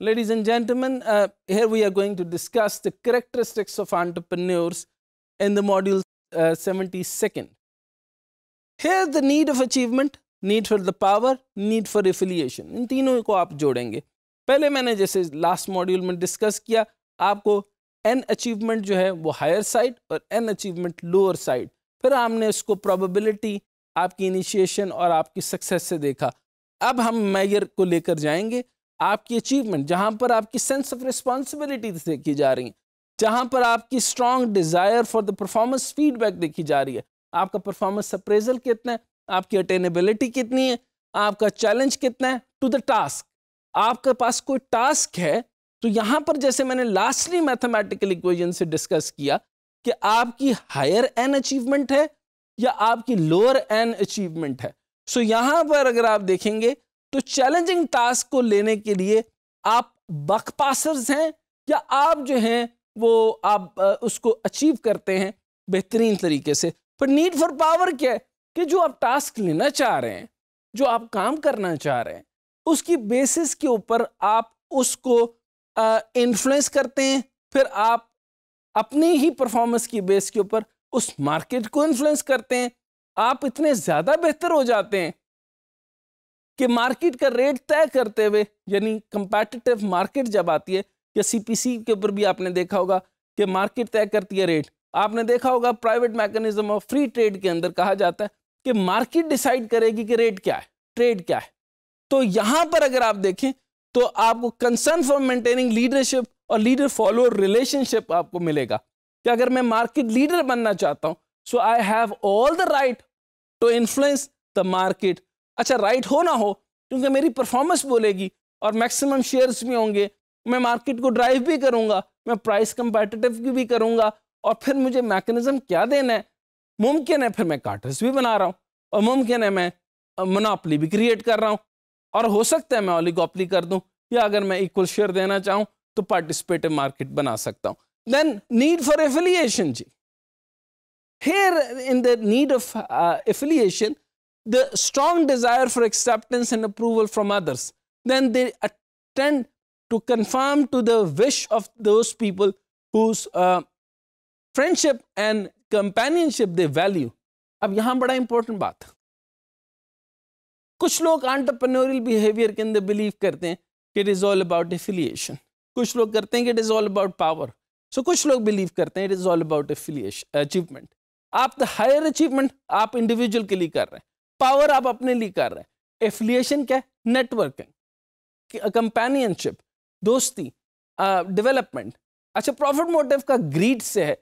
Ladies and gentlemen, uh, here we are going to discuss the characteristics of entrepreneurs in the module uh, 72nd. Here the need of achievement, need for the power, need for affiliation. इन तीनों को आप जोड़ेंगे पहले मैंने जैसे last module में discuss किया आपको एन अचीवमेंट जो है वो हायर साइड और एन अचीवमेंट लोअर साइड फिर हमने इसको प्रोबेबिलिटी आपकी इनिशिएशन और आपकी सक्सेस से देखा अब हम मैयर को लेकर जाएंगे आपकी अचीवमेंट जहां पर आपकी सेंस ऑफ रिस्पॉन्सिबिलिटी देखी जा रही है जहां पर आपकी strong desire for the performance feedback देखी जा रही है आपका परफॉर्मेंस अप्रेजल कितना है आपकी अटेनेबिलिटी कितनी है आपका चैलेंज कितना है टू द टास्क आपके पास कोई टास्क है तो यहां पर जैसे मैंने लास्टली मैथमेटिकल इक्वेजन से डिस्कस किया कि आपकी हायर एन अचीवमेंट है या आपकी लोअर एन अचीवमेंट है सो so यहां पर अगर आप देखेंगे तो चैलेंजिंग टास्क को लेने के लिए आप पासर्स हैं या आप जो हैं वो आप उसको अचीव करते हैं बेहतरीन तरीके से पर नीड फॉर पावर क्या है कि जो आप टास्क लेना चाह रहे हैं जो आप काम करना चाह रहे हैं उसकी बेसिस के ऊपर आप उसको इन्फ्लुएंस करते हैं फिर आप अपनी ही परफॉर्मेंस की बेस के ऊपर उस मार्केट को इन्फ्लुएंस करते हैं आप इतने ज़्यादा बेहतर हो जाते हैं कि मार्केट का रेट तय करते हुए यानी कंपेटिटिव मार्केट जब आती है या सीपीसी के ऊपर भी आपने देखा होगा कि मार्केट तय करती है रेट आपने देखा होगा private mechanism of free trade के अंदर कहा जाता है कि मार्केट डिसाइड करेगी कि रेट क्या है ट्रेड क्या है तो यहां पर अगर आप देखें तो आपको कंसर्न फॉर मेंटेनिंग लीडरशिप और लीडर फॉलोअर रिलेशनशिप आपको मिलेगा कि अगर मैं मार्केट लीडर बनना चाहता हूं so I have all the right to influence the market अच्छा राइट हो ना हो क्योंकि मेरी परफॉर्मेंस बोलेगी और मैक्सिमम शेयर्स भी होंगे मैं मार्केट को ड्राइव भी करूँगा मैं प्राइस कंपेटिटिव भी करूँगा और फिर मुझे मैकेनिज्म क्या देना है मुमकिन है फिर मैं कार्टर्स भी बना रहा हूँ और मुमकिन है मैं मोनापली भी क्रिएट कर रहा हूँ और हो सकता है मैं ऑलिगोपली कर दूँ या अगर मैं इक्वल शेयर देना चाहूँ तो पार्टिसिपेटिव मार्केट बना सकता हूँ देन नीड फॉर एफिलिएशन जी here in the need of affiliation the strong desire for acceptance and approval from others. Then they tend to conform to the wish of those people whose uh, friendship and companionship they value. Now, here is a very important thing. कुछ लोग entrepreneurial behaviour के अंदर believe करते हैं कि it is all about affiliation कुछ लोग करते हैं कि it is all about power so कुछ लोग achievement. करते हैं it is all about affiliation achievement power आप अपने लिए कर रहे हैं एफिलिएशन क्या है नेटवर्किंग कंपेनियनशिप दोस्ती डेवलपमेंट अच्छा प्रॉफिट मोटिव का ग्रीड से है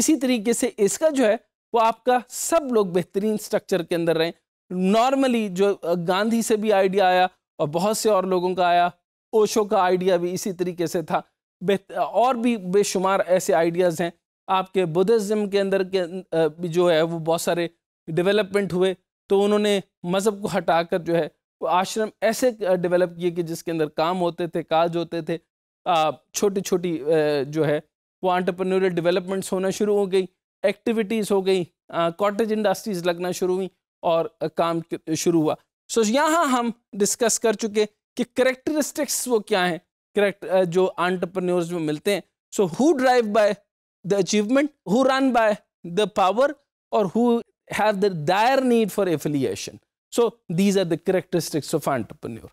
इसी तरीके से इसका जो है वो आपका सब लोग बेहतरीन स्ट्रक्चर के अंदर रहें नॉर्मली जो गांधी से भी आइडिया आया और बहुत से और लोगों का आया ओशो का आइडिया भी इसी तरीके से था और भी बेशुमार ऐसे आइडियाज़ हैं आपके बुद्धिज़्म के अंदर के जो है वो बहुत सारे डेवलपमेंट हुए तो उन्होंने मज़हब को हटाकर जो है वो आश्रम ऐसे डेवलप किए कि जिसके अंदर काम होते थे काज होते थे छोटी छोटी जो है वो आंट्रप्रनोरियल डेवलपमेंट्स होना शुरू हो गई एक्टिविटीज़ हो गई कॉटेज इंडस्ट्रीज़ लगना शुरू हुई और काम शुरू हुआ सो so, यहाँ हम डिस्कस कर चुके कि करेक्टरिस्टिक्स वो क्या हैं करेक्ट जो आंट्रप्रनोर्स में मिलते हैं so who drive by the achievement who run by the power और who have the dire need for affiliation. So these are the characteristics of entrepreneur.